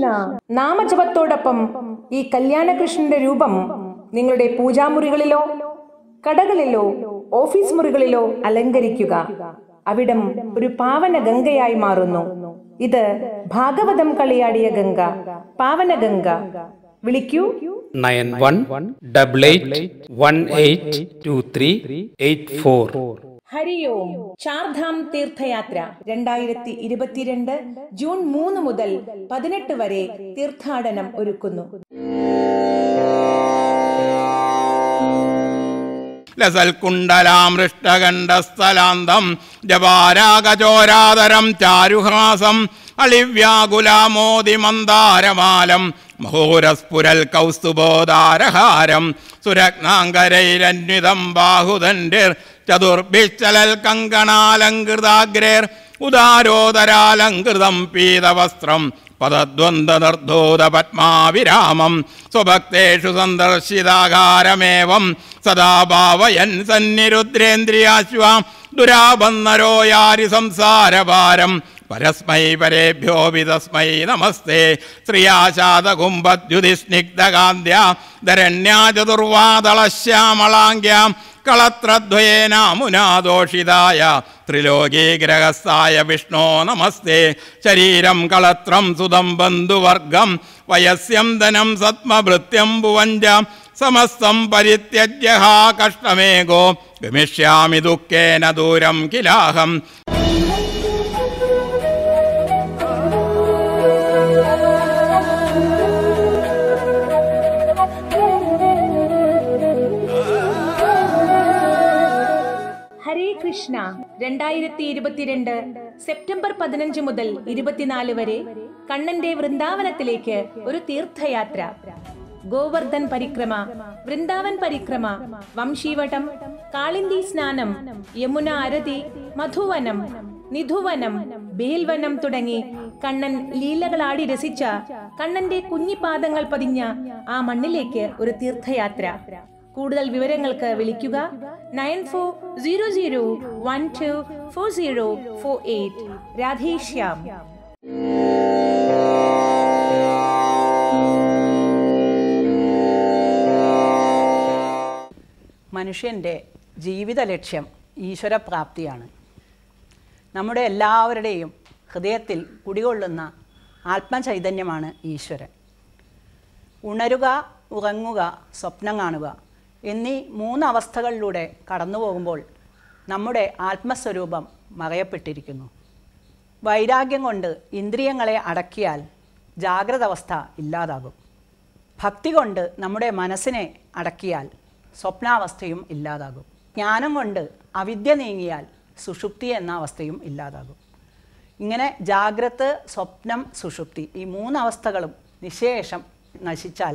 കൃഷ്ണ നാമജപത്തോടൊപ്പം ഈ കല്യാണകൃഷ്ണന്റെ രൂപം നിങ്ങളുടെ പൂജാമുറികളിലോ കടകളിലോ ഓഫീസ് മുറികളിലോ അലങ്കരിക്കുക അവിടം ഒരു പാവന ഗംഗയായി മാറുന്നു ഇത് ഭാഗവതം കളിയാടിയ ഗംഗ പാവന ഗംഗ വിളിക്കൂ nine one double eight one eight two three eight four Hari Om Chardham തീർത്ഥയാത്ര രണ്ടായിരത്തി ഇരുപത്തിരണ്ട് ജൂൺ മൂന്ന് മുതൽ പതിനെട്ട് വരെ തീർത്ഥാടനം ഒരുക്കുന്നു ലസൽകുണ്ടലാമൃഷ്ടകണ്ഠസ്ഥലാന്തം ജപാരാഗചോരാതരം ചാരുഹാസം അളിവ്യാകുലാമോദിമന്ദാരമാലം മഹോരസ്ഫുരൽ കൗസ്തുബോധാരഹാരം സുരഗ്നാങ്കരൈരന്വിതം ബാഹുദൻ്റെ ചതുർഭിശ്ചലൽ കങ്കണാലങ്കൃതാഗ്രേർ ഉദാരോദരാലങ്കൃതം പീതവസ്ത്രം പദദ്വന്ദ്വനിർദ്ധൂത പത്മാവിരാമം സ്വഭക്തേഷു സന്ദർശിതാകാരമേവം സദാ ഭാവയൻ സന്നിരുദ്രേന്ദ്രിയാശ്വാം ദുരാബന്നരോ യാരി സംസാരഭാരം പരസ്മൈ പരേഭ്യോ വിതസ്മൈ നമസ്തേ ശ്രിയാശാതകുംഭദ്യുതിസ്നിഗ്ധകാന്ത്യ ധരണ്യാ ചതുർവാതളശ്യാമളാംഗ്യാം കളത്രദ്വയേനാമുനാദോഷിതായ ത്രിലോകീ ഗ്രഹസ്ഥായ വിഷ്ണോ നമസ്തേ ശരീരം കളത്രം സുതം ബന്ധുവർഗം വയസ്യം ധനം സത്മഭൃത്യം ഭുവഞ്ച സമസ്തം പരിത്യജ്യഹാ കഷ്ടമേകോ ഗമിഷ്യാമി ദുഃഖേന ദൂരം കിലാഹം കൃഷ്ണ രണ്ടായിരത്തി ഇരുപത്തിരണ്ട് സെപ്റ്റംബർ പതിനഞ്ച് മുതൽ ഇരുപത്തിനാല് വരെ കണ്ണന്റെ വൃന്ദാവനത്തിലേക്ക് ഒരു തീർത്ഥയാത്ര ഗോവർദ്ധൻ പരിക്രമ വൃന്ദാവൻ പരിക്രമ വംശീവട്ടം കാളിന്തി സ്നാനം യമുന അരതി മധുവനം നിധുവനം ബേൽവനം തുടങ്ങി കണ്ണൻ ലീലകളാടി രസിച്ച കണ്ണന്റെ കുഞ്ഞിപാദങ്ങൾ പതിഞ്ഞ ആ മണ്ണിലേക്ക് ഒരു തീർത്ഥയാത്ര കൂടുതൽ വിവരങ്ങൾക്ക് വിളിക്കുക nine four zero zero one two four zero four eight Radheshyam മനുഷ്യൻ്റെ ജീവിത ലക്ഷ്യം ഈശ്വരപ്രാപ്തിയാണ് നമ്മുടെ എല്ലാവരുടെയും ഹൃദയത്തിൽ കുടികൊള്ളുന്ന ആത്മചൈതന്യമാണ് ഈശ്വരൻ ഉണരുക ഉറങ്ങുക സ്വപ്നം കാണുക എന്നീ മൂന്ന് അവസ്ഥകളിലൂടെ കടന്നു പോകുമ്പോൾ നമ്മുടെ ആത്മസ്വരൂപം മറയപ്പെട്ടിരിക്കുന്നു വൈരാഗ്യം കൊണ്ട് ഇന്ദ്രിയങ്ങളെ അടക്കിയാൽ ജാഗ്രത അവസ്ഥ ഇല്ലാതാകും ഭക്തി കൊണ്ട് നമ്മുടെ മനസ്സിനെ അടക്കിയാൽ സ്വപ്നാവസ്ഥയും ഇല്ലാതാകും ജ്ഞാനം കൊണ്ട് അവിദ്യ നീങ്ങിയാൽ സുഷുപ്തി എന്ന അവസ്ഥയും ഇല്ലാതാകും ഇങ്ങനെ ജാഗ്രത് സ്വപ്നം സുഷുപ്തി ഈ മൂന്നവസ്ഥകളും നിശേഷം നശിച്ചാൽ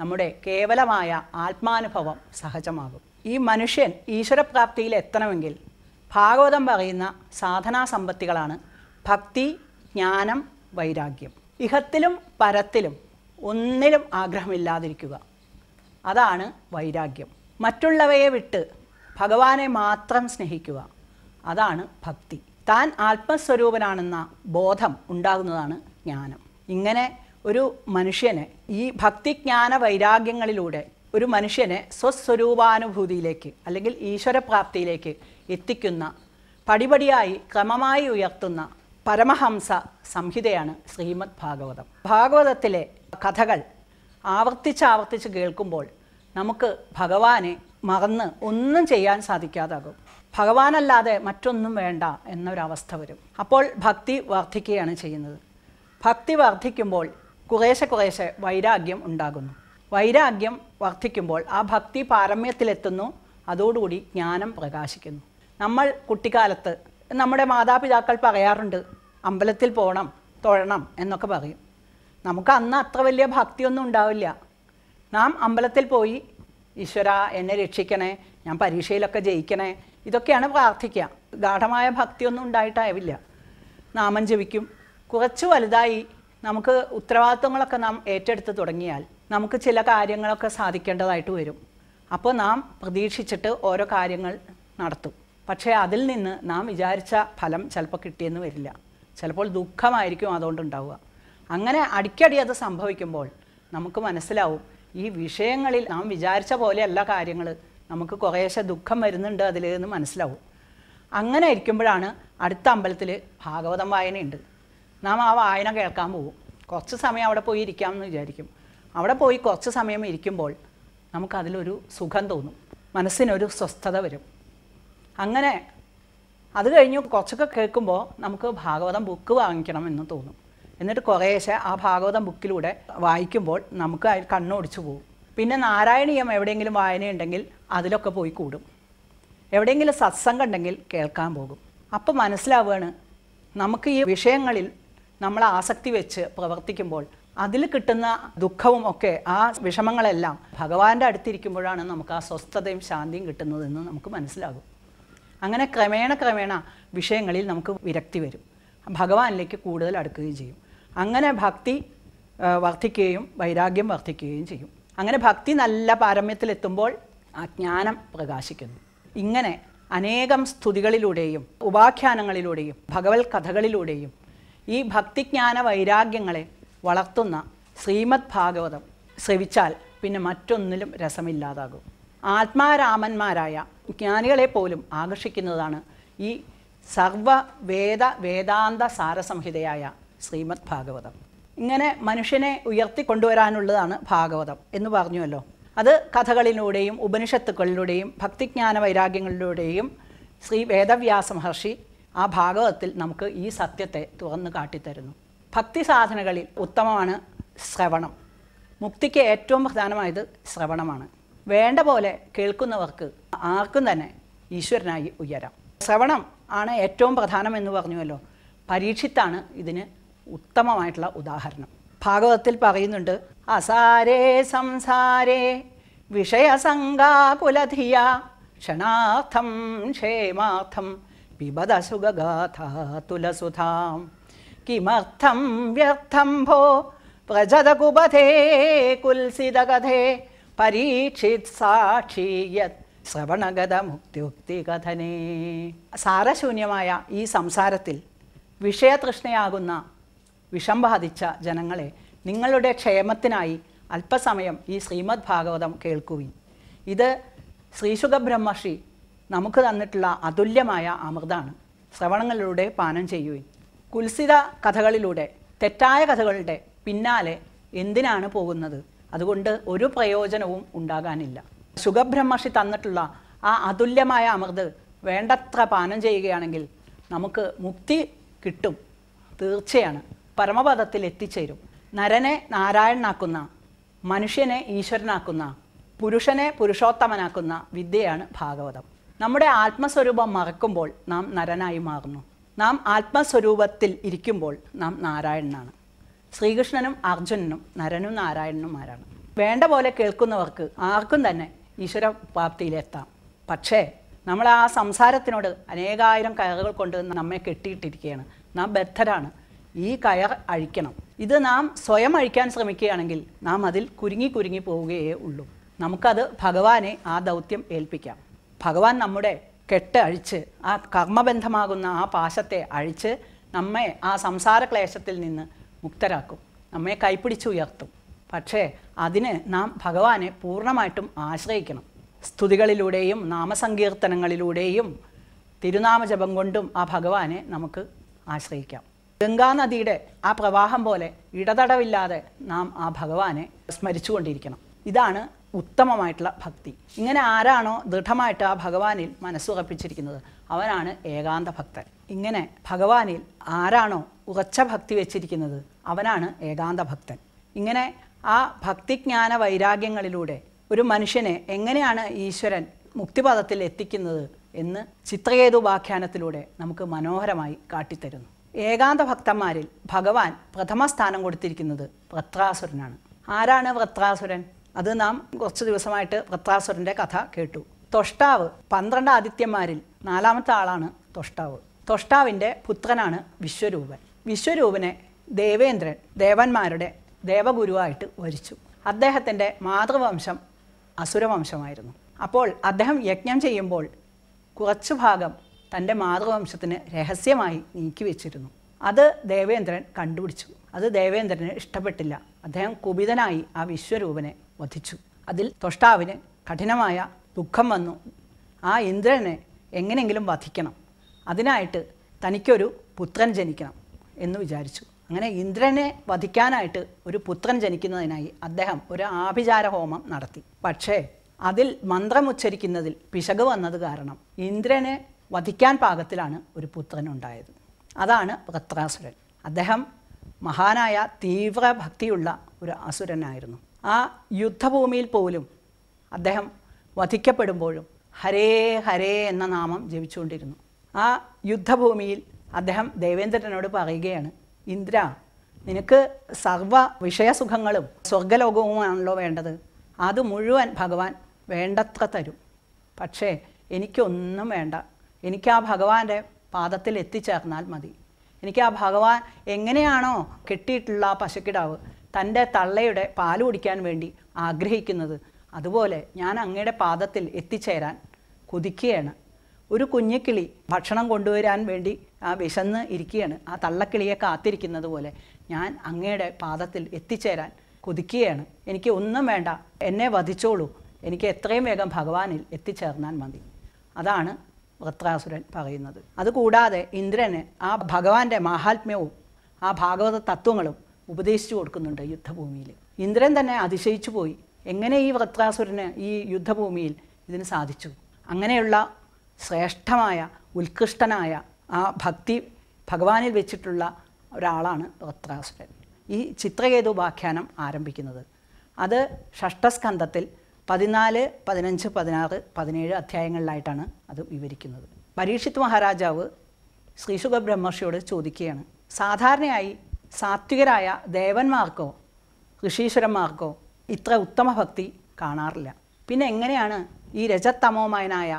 നമ്മുടെ കേവലമായ ആത്മാനുഭവം സഹജമാകും ഈ മനുഷ്യൻ ഈശ്വരപ്രാപ്തിയിൽ എത്തണമെങ്കിൽ ഭാഗവതം പറയുന്ന സാധനാ സമ്പത്തികളാണ് ഭക്തി ജ്ഞാനം വൈരാഗ്യം ഇഹത്തിലും പരത്തിലും ഒന്നിലും ആഗ്രഹമില്ലാതിരിക്കുക അതാണ് വൈരാഗ്യം മറ്റുള്ളവയെ വിട്ട് ഭഗവാനെ മാത്രം സ്നേഹിക്കുക അതാണ് ഭക്തി താൻ ആത്മസ്വരൂപനാണെന്ന ബോധം ഉണ്ടാകുന്നതാണ് ജ്ഞാനം ഇങ്ങനെ ഒരു മനുഷ്യനെ ഈ ഭക്തിജ്ഞാന വൈരാഗ്യങ്ങളിലൂടെ ഒരു മനുഷ്യനെ സ്വസ്വരൂപാനുഭൂതിയിലേക്ക് അല്ലെങ്കിൽ ഈശ്വരപ്രാപ്തിയിലേക്ക് എത്തിക്കുന്ന പടിപടിയായി ക്രമമായി ഉയർത്തുന്ന പരമഹംസ സംഹിതയാണ് ശ്രീമദ് ഭാഗവതം ഭാഗവതത്തിലെ കഥകൾ ആവർത്തിച്ചാവർത്തിച്ച് കേൾക്കുമ്പോൾ നമുക്ക് ഭഗവാനെ മറന്ന് ഒന്നും ചെയ്യാൻ സാധിക്കാതാകും ഭഗവാനല്ലാതെ മറ്റൊന്നും വേണ്ട എന്നൊരവസ്ഥ വരും അപ്പോൾ ഭക്തി വർദ്ധിക്കുകയാണ് ചെയ്യുന്നത് ഭക്തി വർദ്ധിക്കുമ്പോൾ കുറേശ്ശെ കുറേശ്ശെ വൈരാഗ്യം ഉണ്ടാകുന്നു വൈരാഗ്യം വർദ്ധിക്കുമ്പോൾ ആ ഭക്തി പാരമ്യത്തിലെത്തുന്നു അതോടുകൂടി ജ്ഞാനം പ്രകാശിക്കുന്നു നമ്മൾ കുട്ടിക്കാലത്ത് നമ്മുടെ മാതാപിതാക്കൾ പറയാറുണ്ട് അമ്പലത്തിൽ പോകണം തൊഴണം എന്നൊക്കെ പറയും നമുക്ക് അന്ന് അത്ര വലിയ ഭക്തിയൊന്നും ഉണ്ടാവില്ല നാം അമ്പലത്തിൽ പോയി ഈശ്വര എന്നെ രക്ഷിക്കണേ ഞാൻ പരീക്ഷയിലൊക്കെ ജയിക്കണേ ഇതൊക്കെയാണ് പ്രാർത്ഥിക്കുക ഗാഠമായ ഭക്തിയൊന്നും ഉണ്ടായിട്ടായില്ല നാമം ജപിക്കും കുറച്ച് വലുതായി നമുക്ക് ഉത്തരവാദിത്വങ്ങളൊക്കെ നാം ഏറ്റെടുത്ത് തുടങ്ങിയാൽ നമുക്ക് ചില കാര്യങ്ങളൊക്കെ സാധിക്കേണ്ടതായിട്ട് വരും അപ്പോൾ നാം പ്രതീക്ഷിച്ചിട്ട് ഓരോ കാര്യങ്ങൾ നടത്തും പക്ഷേ അതിൽ നിന്ന് നാം വിചാരിച്ച ഫലം ചിലപ്പോൾ കിട്ടിയെന്ന് വരില്ല ചിലപ്പോൾ ദുഃഖമായിരിക്കും അതുകൊണ്ടുണ്ടാവുക അങ്ങനെ അടിക്കടി അത് സംഭവിക്കുമ്പോൾ നമുക്ക് മനസ്സിലാവും ഈ വിഷയങ്ങളിൽ നാം വിചാരിച്ച പോലെയല്ല കാര്യങ്ങൾ നമുക്ക് കുറേശ്ശെ ദുഃഖം വരുന്നുണ്ട് അതിൽ എന്ന് മനസ്സിലാവും അങ്ങനെ ഇരിക്കുമ്പോഴാണ് അടുത്ത അമ്പലത്തിൽ ഭാഗവതം വായനയുണ്ട് നാം ആ വായന കേൾക്കാൻ പോകും കുറച്ച് സമയം അവിടെ പോയി ഇരിക്കാമെന്ന് വിചാരിക്കും അവിടെ പോയി കുറച്ച് സമയം ഇരിക്കുമ്പോൾ നമുക്കതിലൊരു സുഖം തോന്നും മനസ്സിനൊരു സ്വസ്ഥത വരും അങ്ങനെ അത് കഴിഞ്ഞ് കുറച്ചൊക്കെ കേൾക്കുമ്പോൾ നമുക്ക് ഭാഗവതം ബുക്ക് വാങ്ങിക്കണമെന്ന് തോന്നും എന്നിട്ട് കുറേശ്ശെ ആ ഭാഗവതം ബുക്കിലൂടെ വായിക്കുമ്പോൾ നമുക്ക് അതിൽ കണ്ണോടിച്ചു പോകും പിന്നെ നാരായണീയം എവിടെയെങ്കിലും വായനയുണ്ടെങ്കിൽ അതിലൊക്കെ പോയി കൂടും എവിടെയെങ്കിലും സത്സംഗം ഉണ്ടെങ്കിൽ കേൾക്കാൻ പോകും അപ്പോൾ മനസ്സിലാവുകയാണ് നമുക്ക് ഈ വിഷയങ്ങളിൽ നമ്മൾ ആസക്തി വെച്ച് പ്രവർത്തിക്കുമ്പോൾ അതിൽ കിട്ടുന്ന ദുഃഖവും ഒക്കെ ആ വിഷമങ്ങളെല്ലാം ഭഗവാന്റെ അടുത്തിരിക്കുമ്പോഴാണ് നമുക്ക് ആ സ്വസ്ഥതയും ശാന്തിയും കിട്ടുന്നതെന്ന് നമുക്ക് മനസ്സിലാകും അങ്ങനെ ക്രമേണ ക്രമേണ വിഷയങ്ങളിൽ നമുക്ക് വിരക്തി വരും ഭഗവാനിലേക്ക് കൂടുതൽ അടുക്കുകയും ചെയ്യും അങ്ങനെ ഭക്തി വർദ്ധിക്കുകയും വൈരാഗ്യം വർദ്ധിക്കുകയും ചെയ്യും അങ്ങനെ ഭക്തി നല്ല പാരമ്യത്തിലെത്തുമ്പോൾ ആ ജ്ഞാനം പ്രകാശിക്കുന്നു ഇങ്ങനെ അനേകം സ്തുതികളിലൂടെയും ഉപാഖ്യാനങ്ങളിലൂടെയും ഭഗവത് കഥകളിലൂടെയും ഈ ഭക്തിജ്ഞാന വൈരാഗ്യങ്ങളെ വളർത്തുന്ന ശ്രീമദ് ഭാഗവതം ശ്രവിച്ചാൽ പിന്നെ മറ്റൊന്നിലും രസമില്ലാതാകും ആത്മാരാമന്മാരായ ജ്ഞാനികളെ പോലും ആകർഷിക്കുന്നതാണ് ഈ സർവ വേദ വേദാന്ത സാരസംഹിതയായ ശ്രീമദ് ഭാഗവതം ഇങ്ങനെ മനുഷ്യനെ ഉയർത്തിക്കൊണ്ടുവരാനുള്ളതാണ് ഭാഗവതം എന്ന് പറഞ്ഞുവല്ലോ അത് കഥകളിലൂടെയും ഉപനിഷത്തുക്കളിലൂടെയും ഭക്തിജ്ഞാന വൈരാഗ്യങ്ങളിലൂടെയും ശ്രീ വേദവ്യാസ മഹർഷി ആ ഭാഗവതത്തിൽ നമുക്ക് ഈ സത്യത്തെ തുറന്നു കാട്ടിത്തരുന്നു ഭക്തി സാധനകളിൽ ഉത്തമമാണ് ശ്രവണം മുക്തിക്ക് ഏറ്റവും പ്രധാനമായത് ശ്രവണമാണ് വേണ്ട പോലെ കേൾക്കുന്നവർക്ക് ആർക്കും തന്നെ ഈശ്വരനായി ഉയരാം ശ്രവണം ആണ് ഏറ്റവും പ്രധാനമെന്ന് പറഞ്ഞുവല്ലോ പരീക്ഷിത്താണ് ഇതിന് ഉത്തമമായിട്ടുള്ള ഉദാഹരണം ഭാഗവതത്തിൽ പറയുന്നുണ്ട് അസാരേ സംസാരേ വിഷയസംഗാകുലധിയ ക്ഷണാർത്ഥം ക്ഷേമാർത്ഥം പിബദസുഗാഥാതുലസുധാം കിമർത്ഥം വ്യർത്ഥം ഭോ പ്രജതകുപഥേ കുൽസിതകഥേ പരീക്ഷിത് സാക്ഷിയത് ശ്രവണഗത മുക്തിയുക്തികഥനേ സാരശൂന്യമായ ഈ സംസാരത്തിൽ വിഷയതൃഷ്ണയാകുന്ന വിഷം ബാധിച്ച ജനങ്ങളെ നിങ്ങളുടെ ക്ഷേമത്തിനായി അല്പസമയം ഈ ശ്രീമദ് ഭാഗവതം കേൾക്കുവിൻ ഇത് ശ്രീശുഖ നമുക്ക് തന്നിട്ടുള്ള അതുല്യമായ അമൃതാണ് ശ്രവണങ്ങളിലൂടെ പാനം ചെയ്യുവിൻ കുൽസിത കഥകളിലൂടെ തെറ്റായ കഥകളുടെ പിന്നാലെ എന്തിനാണ് പോകുന്നത് അതുകൊണ്ട് ഒരു പ്രയോജനവും ഉണ്ടാകാനില്ല സുഖബ്രഹ്മർഷി തന്നിട്ടുള്ള ആ അതുല്യമായ അമൃത് വേണ്ടത്ര പാനം ചെയ്യുകയാണെങ്കിൽ നമുക്ക് മുക്തി കിട്ടും തീർച്ചയാണ് പരമപദത്തിൽ എത്തിച്ചേരും നരനെ നാരായണനാക്കുന്ന മനുഷ്യനെ ഈശ്വരനാക്കുന്ന പുരുഷനെ പുരുഷോത്തമനാക്കുന്ന വിദ്യയാണ് ഭാഗവതം നമ്മുടെ ആത്മസ്വരൂപം മറക്കുമ്പോൾ നാം നരനായി മാറുന്നു നാം ആത്മസ്വരൂപത്തിൽ ഇരിക്കുമ്പോൾ നാം നാരായണനാണ് ശ്രീകൃഷ്ണനും അർജുനനും നരനും നാരായണനുമാരാണ് വേണ്ട പോലെ കേൾക്കുന്നവർക്ക് ആർക്കും തന്നെ ഈശ്വര പ്രാപ്തിയിലെത്താം പക്ഷേ നമ്മൾ ആ സംസാരത്തിനോട് അനേകായിരം കയറുകൾ കൊണ്ട് നമ്മെ കെട്ടിയിട്ടിരിക്കുകയാണ് നാം ബദ്ധരാണ് ഈ കയർ അഴിക്കണം ഇത് നാം സ്വയം അഴിക്കാൻ ശ്രമിക്കുകയാണെങ്കിൽ നാം അതിൽ കുരുങ്ങി കുരുങ്ങി പോവുകയേ ഉള്ളൂ നമുക്കത് ഭഗവാനെ ആ ദൗത്യം ഏൽപ്പിക്കാം ഭഗവാൻ നമ്മുടെ കെട്ട് അഴിച്ച് ആ കർമ്മബന്ധമാകുന്ന ആ പാശത്തെ അഴിച്ച് നമ്മെ ആ സംസാര ക്ലേശത്തിൽ നിന്ന് മുക്തരാക്കും നമ്മെ കൈപ്പിടിച്ചുയർത്തും പക്ഷേ അതിന് നാം ഭഗവാനെ പൂർണ്ണമായിട്ടും ആശ്രയിക്കണം സ്തുതികളിലൂടെയും നാമസങ്കീർത്തനങ്ങളിലൂടെയും തിരുനാമജപം കൊണ്ടും ആ ഭഗവാനെ നമുക്ക് ആശ്രയിക്കാം ഗംഗാനദിയുടെ ആ പ്രവാഹം പോലെ ഇടതടവില്ലാതെ നാം ആ ഭഗവാനെ സ്മരിച്ചുകൊണ്ടിരിക്കണം ഇതാണ് ഉത്തമമായിട്ടുള്ള ഭക്തി ഇങ്ങനെ ആരാണോ ദൃഢമായിട്ട് ആ ഭഗവാനിൽ മനസ്സുറപ്പിച്ചിരിക്കുന്നത് അവനാണ് ഏകാന്ത ഭക്തൻ ഇങ്ങനെ ഭഗവാനിൽ ആരാണോ ഉറച്ച ഭക്തി വെച്ചിരിക്കുന്നത് അവനാണ് ഏകാന്ത ഭക്തൻ ഇങ്ങനെ ആ ഭക്തിജ്ഞാന വൈരാഗ്യങ്ങളിലൂടെ ഒരു മനുഷ്യനെ എങ്ങനെയാണ് ഈശ്വരൻ മുക്തിപഥത്തിൽ എത്തിക്കുന്നത് എന്ന് ചിത്രകേതു ചിത്രകേതുപാഖ്യാനത്തിലൂടെ നമുക്ക് മനോഹരമായി കാട്ടിത്തരുന്നു ഏകാന്ത ഭക്തന്മാരിൽ ഭഗവാൻ പ്രഥമ സ്ഥാനം കൊടുത്തിരിക്കുന്നത് വൃത്രാസുരനാണ് ആരാണ് വൃത്രാസുരൻ അത് നാം കുറച്ച് ദിവസമായിട്ട് വൃത്താസുരൻ്റെ കഥ കേട്ടു തൊഷ്ടാവ് പന്ത്രണ്ട് ആദിത്യന്മാരിൽ നാലാമത്തെ ആളാണ് തൊഷ്ടാവ് തൊഷ്ടാവിൻ്റെ പുത്രനാണ് വിശ്വരൂപൻ വിശ്വരൂപനെ ദേവേന്ദ്രൻ ദേവന്മാരുടെ ദേവഗുരുവായിട്ട് വരിച്ചു അദ്ദേഹത്തിൻ്റെ മാതൃവംശം അസുരവംശമായിരുന്നു അപ്പോൾ അദ്ദേഹം യജ്ഞം ചെയ്യുമ്പോൾ കുറച്ചു ഭാഗം തൻ്റെ മാതൃവംശത്തിന് രഹസ്യമായി നീക്കി വെച്ചിരുന്നു അത് ദേവേന്ദ്രൻ കണ്ടുപിടിച്ചു അത് ദേവേന്ദ്രന് ഇഷ്ടപ്പെട്ടില്ല അദ്ദേഹം കുപിതനായി ആ വിശ്വരൂപനെ വധിച്ചു അതിൽ തൊഷ്ടാവിന് കഠിനമായ ദുഃഖം വന്നു ആ ഇന്ദ്രനെ എങ്ങനെയെങ്കിലും വധിക്കണം അതിനായിട്ട് തനിക്കൊരു പുത്രൻ ജനിക്കണം എന്ന് വിചാരിച്ചു അങ്ങനെ ഇന്ദ്രനെ വധിക്കാനായിട്ട് ഒരു പുത്രൻ ജനിക്കുന്നതിനായി അദ്ദേഹം ഒരു ആഭിചാര ഹോമം നടത്തി പക്ഷേ അതിൽ മന്ത്രം ഉച്ചരിക്കുന്നതിൽ പിശക് വന്നത് കാരണം ഇന്ദ്രനെ വധിക്കാൻ പാകത്തിലാണ് ഒരു പുത്രൻ ഉണ്ടായത് അതാണ് വൃത്രാസുരൻ അദ്ദേഹം മഹാനായ തീവ്ര ഭക്തിയുള്ള ഒരു അസുരനായിരുന്നു ആ യുദ്ധഭൂമിയിൽ പോലും അദ്ദേഹം വധിക്കപ്പെടുമ്പോഴും ഹരേ ഹരേ എന്ന നാമം ജപിച്ചുകൊണ്ടിരുന്നു ആ യുദ്ധഭൂമിയിൽ അദ്ദേഹം ദേവേന്ദ്രനോട് പറയുകയാണ് ഇന്ദ്ര നിനക്ക് സർവ വിഷയസുഖങ്ങളും സ്വർഗലോകവുമാണല്ലോ വേണ്ടത് അത് മുഴുവൻ ഭഗവാൻ വേണ്ടത്ര തരും പക്ഷേ എനിക്കൊന്നും വേണ്ട എനിക്ക് ആ ഭഗവാന്റെ പാദത്തിൽ എത്തിച്ചേർന്നാൽ മതി എനിക്ക് ആ ഭഗവാൻ എങ്ങനെയാണോ കെട്ടിയിട്ടുള്ള ആ പശുക്കിടാവ് തൻ്റെ തള്ളയുടെ പാൽ കുടിക്കാൻ വേണ്ടി ആഗ്രഹിക്കുന്നത് അതുപോലെ ഞാൻ അങ്ങയുടെ പാദത്തിൽ എത്തിച്ചേരാൻ കൊതിക്കുകയാണ് ഒരു കുഞ്ഞിക്കിളി ഭക്ഷണം കൊണ്ടുവരാൻ വേണ്ടി ആ വിശന്ന് ഇരിക്കുകയാണ് ആ തള്ളക്കിളിയെ കാത്തിരിക്കുന്നത് പോലെ ഞാൻ അങ്ങയുടെ പാദത്തിൽ എത്തിച്ചേരാൻ കൊതിക്കുകയാണ് എനിക്ക് ഒന്നും വേണ്ട എന്നെ വധിച്ചോളൂ എനിക്ക് എത്രയും വേഗം ഭഗവാനിൽ എത്തിച്ചേർന്നാൽ മതി അതാണ് വൃത്രാസുരൻ പറയുന്നത് അതുകൂടാതെ ഇന്ദ്രന് ആ ഭഗവാന്റെ മാഹാത്മ്യവും ആ ഭാഗവത തത്വങ്ങളും ഉപദേശിച്ചു കൊടുക്കുന്നുണ്ട് യുദ്ധഭൂമിയിൽ ഇന്ദ്രൻ തന്നെ അതിശയിച്ചു പോയി എങ്ങനെ ഈ വൃത്രാസുരന് ഈ യുദ്ധഭൂമിയിൽ ഇതിന് സാധിച്ചു അങ്ങനെയുള്ള ശ്രേഷ്ഠമായ ഉത്കൃഷ്ടനായ ആ ഭക്തി ഭഗവാനിൽ വെച്ചിട്ടുള്ള ഒരാളാണ് വൃത്രാസുരൻ ഈ ചിത്രകേതു വ്യാഖ്യാനം ആരംഭിക്കുന്നത് അത് ഷഷ്ടസ്കന്ധത്തിൽ പതിനാല് പതിനഞ്ച് പതിനാറ് പതിനേഴ് അധ്യായങ്ങളിലായിട്ടാണ് അത് വിവരിക്കുന്നത് പരീക്ഷിത് മഹാരാജാവ് ശ്രീശുഖ ബ്രഹ്മർഷിയോട് ചോദിക്കുകയാണ് സാധാരണയായി സാത്വികരായ ദേവന്മാർക്കോ ഋഷീശ്വരന്മാർക്കോ ഇത്ര ഉത്തമ ഭക്തി കാണാറില്ല പിന്നെ എങ്ങനെയാണ് ഈ രജതമോമയനായ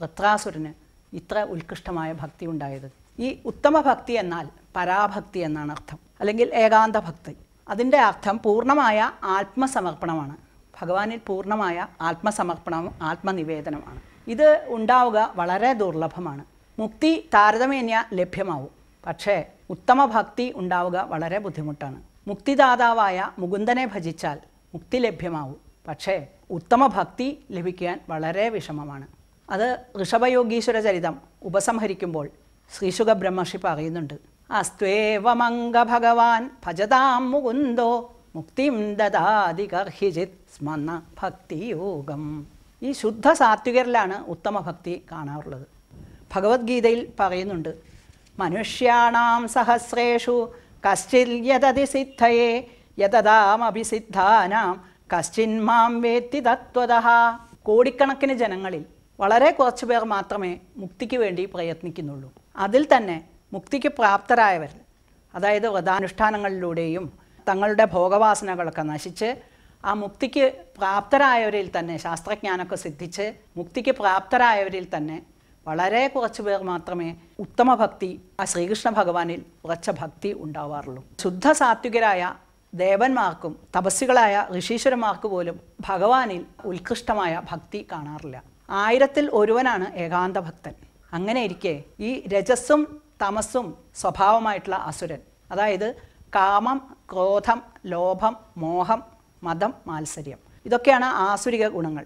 വൃത്രാസുരന് ഇത്ര ഉത്കൃഷ്ടമായ ഭക്തി ഉണ്ടായത് ഈ ഉത്തമ ഭക്തി എന്നാൽ പരാഭക്തി എന്നാണ് അർത്ഥം അല്ലെങ്കിൽ ഏകാന്ത ഭക്തി അതിൻ്റെ അർത്ഥം പൂർണ്ണമായ ആത്മസമർപ്പണമാണ് ഭഗവാനിൽ പൂർണ്ണമായ ആത്മസമർപ്പണവും ആത്മനിവേദനമാണ് ഇത് ഉണ്ടാവുക വളരെ ദുർലഭമാണ് മുക്തി താരതമ്യേന ലഭ്യമാവും പക്ഷേ ഉത്തമ ഭക്തി ഉണ്ടാവുക വളരെ ബുദ്ധിമുട്ടാണ് മുക്തിദാതാവായ മുകുന്ദനെ ഭജിച്ചാൽ മുക്തി ലഭ്യമാവും പക്ഷേ ഉത്തമ ഭക്തി ലഭിക്കാൻ വളരെ വിഷമമാണ് അത് ഋഷഭയോഗീശ്വര ചരിതം ഉപസംഹരിക്കുമ്പോൾ ശ്രീശുഖ ബ്രഹ്മർഷി പറയുന്നുണ്ട് ഭഗവാൻ ഭജതാം മുകുന്ദോ മുക്തിം ദദാതി കർഹിജിത് സ്മന്ന ഭക്തിയോഗം ഈ ശുദ്ധ സാത്വികരിലാണ് ഉത്തമ ഭക്തി കാണാറുള്ളത് ഭഗവത്ഗീതയിൽ പറയുന്നുണ്ട് മനുഷ്യാണാം സഹസ്രേഷു കശ്ചില്യതതി സിദ്ധയേ യതതാമഭിസിദ്ധാനാം കശ്ചിന്മാം വേത്തി തത്വത കോടിക്കണക്കിന് ജനങ്ങളിൽ വളരെ കുറച്ച് പേർ മാത്രമേ മുക്തിക്ക് വേണ്ടി പ്രയത്നിക്കുന്നുള്ളൂ അതിൽ തന്നെ മുക്തിക്ക് പ്രാപ്തരായവർ അതായത് വ്രതാനുഷ്ഠാനങ്ങളിലൂടെയും തങ്ങളുടെ ഭോഗവാസനകളൊക്കെ നശിച്ച് ആ മുക്തിക്ക് പ്രാപ്തരായവരിൽ തന്നെ ശാസ്ത്രജ്ഞാനൊക്കെ സിദ്ധിച്ച് മുക്തിക്ക് പ്രാപ്തരായവരിൽ തന്നെ വളരെ കുറച്ച് പേർ മാത്രമേ ഉത്തമ ഭക്തി ആ ശ്രീകൃഷ്ണ ഭഗവാനിൽ ഉറച്ച ഭക്തി ഉണ്ടാവാറുള്ളൂ ശുദ്ധ സാത്വികരായ ദേവന്മാർക്കും തപസ്സികളായ ഋഷീശ്വരന്മാർക്ക് പോലും ഭഗവാനിൽ ഉത്കൃഷ്ടമായ ഭക്തി കാണാറില്ല ആയിരത്തിൽ ഒരുവനാണ് ഏകാന്ത ഭക്തൻ അങ്ങനെ ഇരിക്കെ ഈ രജസ്സും തമസ്സും സ്വഭാവമായിട്ടുള്ള അസുരൻ അതായത് കാമം ക്രോധം ലോഭം മോഹം മതം മാത്സര്യം ഇതൊക്കെയാണ് ആസുരിക ഗുണങ്ങൾ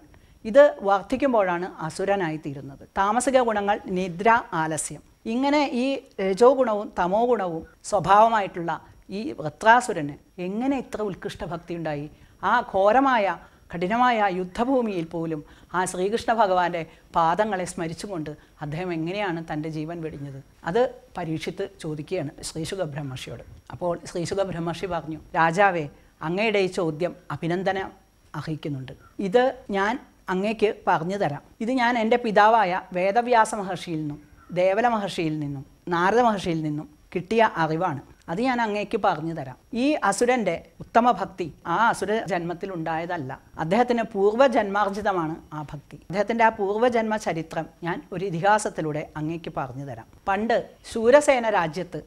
ഇത് വർദ്ധിക്കുമ്പോഴാണ് അസുരനായിത്തീരുന്നത് താമസിക ഗുണങ്ങൾ നിദ്ര ആലസ്യം ഇങ്ങനെ ഈ രജോ ഗുണവും തമോ ഗുണവും സ്വഭാവമായിട്ടുള്ള ഈ വൃത്രാസുരന് എങ്ങനെ ഇത്ര ഉത്കൃഷ്ട ഭക്തി ഉണ്ടായി ആ ഘോരമായ കഠിനമായ യുദ്ധഭൂമിയിൽ പോലും ആ ശ്രീകൃഷ്ണ ഭഗവാന്റെ പാദങ്ങളെ സ്മരിച്ചുകൊണ്ട് അദ്ദേഹം എങ്ങനെയാണ് തൻ്റെ ജീവൻ വെടിഞ്ഞത് അത് പരീക്ഷിച്ച് ചോദിക്കുകയാണ് ശ്രീശുഖ ബ്രഹ്മർഷിയോട് അപ്പോൾ ശ്രീശുഖ ബ്രഹ്മർഷി പറഞ്ഞു രാജാവേ അങ്ങയുടെ ഈ ചോദ്യം അഭിനന്ദനം അർഹിക്കുന്നുണ്ട് ഇത് ഞാൻ അങ്ങേക്ക് പറഞ്ഞു തരാം ഇത് ഞാൻ എൻ്റെ പിതാവായ വേദവ്യാസ മഹർഷിയിൽ നിന്നും ദേവല മഹർഷിയിൽ നിന്നും നാരദ മഹർഷിയിൽ നിന്നും കിട്ടിയ അറിവാണ് അത് ഞാൻ അങ്ങേക്ക് പറഞ്ഞു തരാം ഈ അസുരൻ്റെ ഉത്തമ ഭക്തി ആ അസുര ജന്മത്തിൽ ഉണ്ടായതല്ല അദ്ദേഹത്തിന് പൂർവ്വജന്മാർജിതമാണ് ആ ഭക്തി അദ്ദേഹത്തിൻ്റെ ആ പൂർവ്വജന്മ ചരിത്രം ഞാൻ ഒരു ഇതിഹാസത്തിലൂടെ അങ്ങേക്ക് പറഞ്ഞു തരാം പണ്ട് ശൂരസേന രാജ്യത്ത്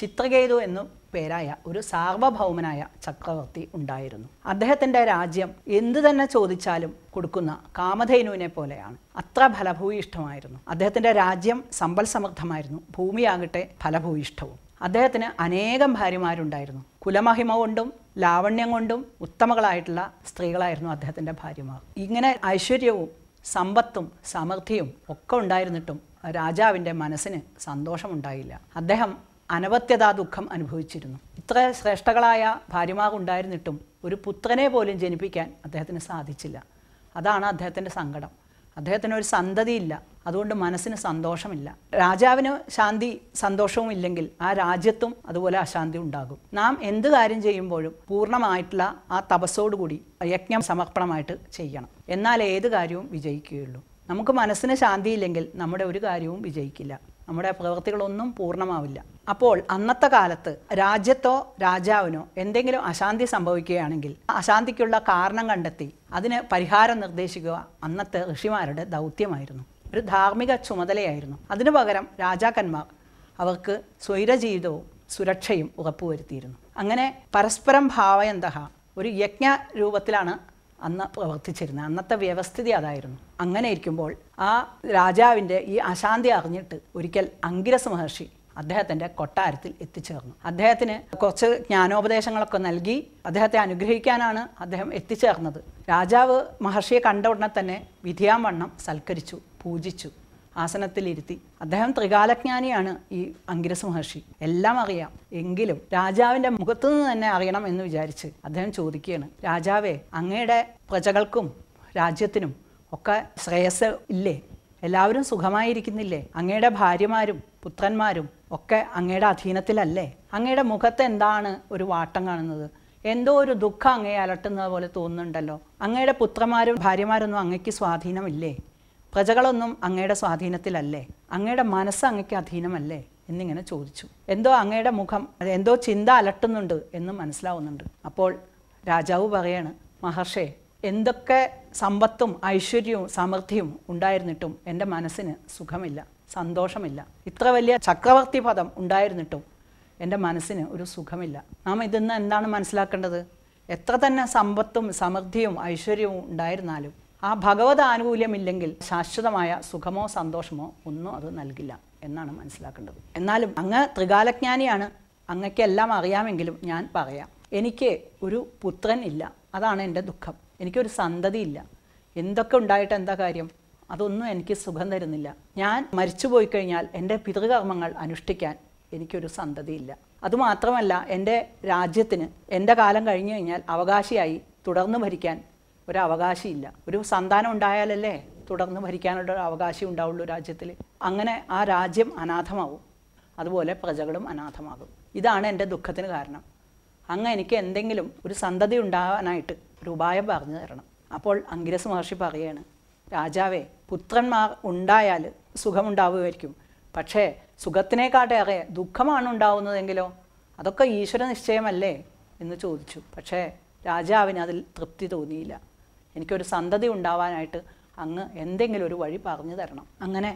ചിത്രകേതു എന്നും പേരായ ഒരു സാർവഭൗമനായ ചക്രവർത്തി ഉണ്ടായിരുന്നു അദ്ദേഹത്തിന്റെ രാജ്യം എന്തു തന്നെ ചോദിച്ചാലും കൊടുക്കുന്ന കാമധേനുവിനെ പോലെയാണ് അത്ര ഫലഭൂയിഷ്ടമായിരുന്നു അദ്ദേഹത്തിന്റെ രാജ്യം സമ്പൽ സമൃദ്ധമായിരുന്നു ഭൂമിയാകട്ടെ ഫലഭൂയിഷ്ഠവും അദ്ദേഹത്തിന് അനേകം ഭാര്യമാരുണ്ടായിരുന്നു കുലമഹിമ കൊണ്ടും ലാവണ്യം കൊണ്ടും ഉത്തമകളായിട്ടുള്ള സ്ത്രീകളായിരുന്നു അദ്ദേഹത്തിന്റെ ഭാര്യമാർ ഇങ്ങനെ ഐശ്വര്യവും സമ്പത്തും സമൃദ്ധിയും ഒക്കെ ഉണ്ടായിരുന്നിട്ടും രാജാവിന്റെ മനസ്സിന് സന്തോഷമുണ്ടായില്ല അദ്ദേഹം അനവത്യതാ ദുഃഖം അനുഭവിച്ചിരുന്നു ഇത്ര ശ്രേഷ്ഠകളായ ഉണ്ടായിരുന്നിട്ടും ഒരു പുത്രനെ പോലും ജനിപ്പിക്കാൻ അദ്ദേഹത്തിന് സാധിച്ചില്ല അതാണ് അദ്ദേഹത്തിൻ്റെ സങ്കടം അദ്ദേഹത്തിന് ഒരു സന്തതിയില്ല അതുകൊണ്ട് മനസ്സിന് സന്തോഷമില്ല രാജാവിന് ശാന്തി സന്തോഷവും ഇല്ലെങ്കിൽ ആ രാജ്യത്തും അതുപോലെ അശാന്തി ഉണ്ടാകും നാം എന്ത് കാര്യം ചെയ്യുമ്പോഴും പൂർണ്ണമായിട്ടുള്ള ആ തപസ്സോടുകൂടി യജ്ഞം സമർപ്പണമായിട്ട് ചെയ്യണം എന്നാൽ ഏത് കാര്യവും വിജയിക്കുകയുള്ളൂ നമുക്ക് മനസ്സിന് ശാന്തിയില്ലെങ്കിൽ നമ്മുടെ ഒരു കാര്യവും വിജയിക്കില്ല നമ്മുടെ പ്രവൃത്തികളൊന്നും പൂർണ്ണമാവില്ല അപ്പോൾ അന്നത്തെ കാലത്ത് രാജ്യത്തോ രാജാവിനോ എന്തെങ്കിലും അശാന്തി സംഭവിക്കുകയാണെങ്കിൽ അശാന്തിക്കുള്ള കാരണം കണ്ടെത്തി അതിന് പരിഹാരം നിർദ്ദേശിക്കുക അന്നത്തെ ഋഷിമാരുടെ ദൗത്യമായിരുന്നു ഒരു ധാർമ്മിക ചുമതലയായിരുന്നു അതിനു പകരം രാജാക്കന്മാർ അവർക്ക് സ്വൈരജീവിതവും സുരക്ഷയും ഉറപ്പുവരുത്തിയിരുന്നു അങ്ങനെ പരസ്പരം ഭാവയന്തഹ ഒരു യജ്ഞ രൂപത്തിലാണ് അന്ന് പ്രവർത്തിച്ചിരുന്നത് അന്നത്തെ വ്യവസ്ഥിതി അതായിരുന്നു അങ്ങനെ ഇരിക്കുമ്പോൾ ആ രാജാവിൻ്റെ ഈ അശാന്തി അറിഞ്ഞിട്ട് ഒരിക്കൽ അങ്കിരസ് മഹർഷി അദ്ദേഹത്തിൻ്റെ കൊട്ടാരത്തിൽ എത്തിച്ചേർന്നു അദ്ദേഹത്തിന് കുറച്ച് ജ്ഞാനോപദേശങ്ങളൊക്കെ നൽകി അദ്ദേഹത്തെ അനുഗ്രഹിക്കാനാണ് അദ്ദേഹം എത്തിച്ചേർന്നത് രാജാവ് മഹർഷിയെ കണ്ട ഉടനെ തന്നെ വണ്ണം സൽക്കരിച്ചു പൂജിച്ചു ആസനത്തിലിരുത്തി അദ്ദേഹം ത്രികാലജ്ഞാനിയാണ് ഈ അങ്കിരസ് മഹർഷി എല്ലാം അറിയാം എങ്കിലും രാജാവിന്റെ മുഖത്തു നിന്ന് തന്നെ അറിയണം എന്ന് വിചാരിച്ച് അദ്ദേഹം ചോദിക്കുകയാണ് രാജാവേ അങ്ങയുടെ പ്രജകൾക്കും രാജ്യത്തിനും ഒക്കെ ശ്രേയസ് ഇല്ലേ എല്ലാവരും സുഖമായിരിക്കുന്നില്ലേ അങ്ങയുടെ ഭാര്യമാരും പുത്രന്മാരും ഒക്കെ അങ്ങയുടെ അധീനത്തിലല്ലേ അങ്ങയുടെ മുഖത്ത് എന്താണ് ഒരു വാട്ടം കാണുന്നത് എന്തോ ഒരു ദുഃഖം അങ്ങയെ അലട്ടുന്നത് പോലെ തോന്നുന്നുണ്ടല്ലോ അങ്ങയുടെ പുത്രന്മാരും ഭാര്യമാരൊന്നും അങ്ങയ്ക്ക് സ്വാധീനമില്ലേ പ്രജകളൊന്നും അങ്ങയുടെ സ്വാധീനത്തിലല്ലേ അങ്ങയുടെ മനസ്സ് അങ്ങയ്ക്ക് അധീനമല്ലേ എന്നിങ്ങനെ ചോദിച്ചു എന്തോ അങ്ങയുടെ മുഖം എന്തോ ചിന്ത അലട്ടുന്നുണ്ട് എന്ന് മനസ്സിലാവുന്നുണ്ട് അപ്പോൾ രാജാവ് പറയാണ് മഹർഷേ എന്തൊക്കെ സമ്പത്തും ഐശ്വര്യവും സമൃദ്ധിയും ഉണ്ടായിരുന്നിട്ടും എൻ്റെ മനസ്സിന് സുഖമില്ല സന്തോഷമില്ല ഇത്ര വലിയ ചക്രവർത്തി പദം ഉണ്ടായിരുന്നിട്ടും എൻ്റെ മനസ്സിന് ഒരു സുഖമില്ല നാം ഇതിന്ന് എന്താണ് മനസ്സിലാക്കേണ്ടത് എത്ര തന്നെ സമ്പത്തും സമൃദ്ധിയും ഐശ്വര്യവും ഉണ്ടായിരുന്നാലും ആ ഭഗവത് ആനുകൂല്യമില്ലെങ്കിൽ ശാശ്വതമായ സുഖമോ സന്തോഷമോ ഒന്നും അത് നൽകില്ല എന്നാണ് മനസ്സിലാക്കേണ്ടത് എന്നാലും അങ്ങ് ത്രികാലജ്ഞാനിയാണ് അങ്ങക്കെല്ലാം അറിയാമെങ്കിലും ഞാൻ പറയാം എനിക്ക് ഒരു പുത്രൻ ഇല്ല അതാണ് എൻ്റെ ദുഃഖം എനിക്കൊരു സന്തതിയില്ല എന്തൊക്കെ ഉണ്ടായിട്ട് എന്താ കാര്യം അതൊന്നും എനിക്ക് സുഖം തരുന്നില്ല ഞാൻ മരിച്ചു പോയി കഴിഞ്ഞാൽ എൻ്റെ പിതൃകർമ്മങ്ങൾ അനുഷ്ഠിക്കാൻ എനിക്കൊരു സന്തതിയില്ല അതുമാത്രമല്ല എൻ്റെ രാജ്യത്തിന് എൻ്റെ കാലം കഴിഞ്ഞു കഴിഞ്ഞാൽ അവകാശിയായി തുടർന്ന് ഭരിക്കാൻ ഒരു അവകാശമില്ല ഒരു സന്താനം ഉണ്ടായാലല്ലേ തുടർന്ന് ഭരിക്കാനുള്ള ഒരു അവകാശം ഉണ്ടാവുള്ളൂ രാജ്യത്തിൽ അങ്ങനെ ആ രാജ്യം അനാഥമാവും അതുപോലെ പ്രജകളും അനാഥമാകും ഇതാണ് എൻ്റെ ദുഃഖത്തിന് കാരണം അങ്ങ് എനിക്ക് എന്തെങ്കിലും ഒരു സന്തതി ഉണ്ടാകാനായിട്ട് ഒരു ഉപായം പറഞ്ഞു തരണം അപ്പോൾ അങ്കിരസ് മഹർഷി പറയാണ് രാജാവേ പുത്രന്മാർ ഉണ്ടായാൽ സുഖമുണ്ടാവുമായിരിക്കും പക്ഷേ സുഖത്തിനേക്കാട്ടേറെ ദുഃഖമാണ് ഉണ്ടാവുന്നതെങ്കിലോ അതൊക്കെ ഈശ്വര നിശ്ചയമല്ലേ എന്ന് ചോദിച്ചു പക്ഷേ രാജാവിന് അതിൽ തൃപ്തി തോന്നിയില്ല എനിക്കൊരു സന്തതി ഉണ്ടാവാനായിട്ട് അങ്ങ് എന്തെങ്കിലും ഒരു വഴി പറഞ്ഞു തരണം അങ്ങനെ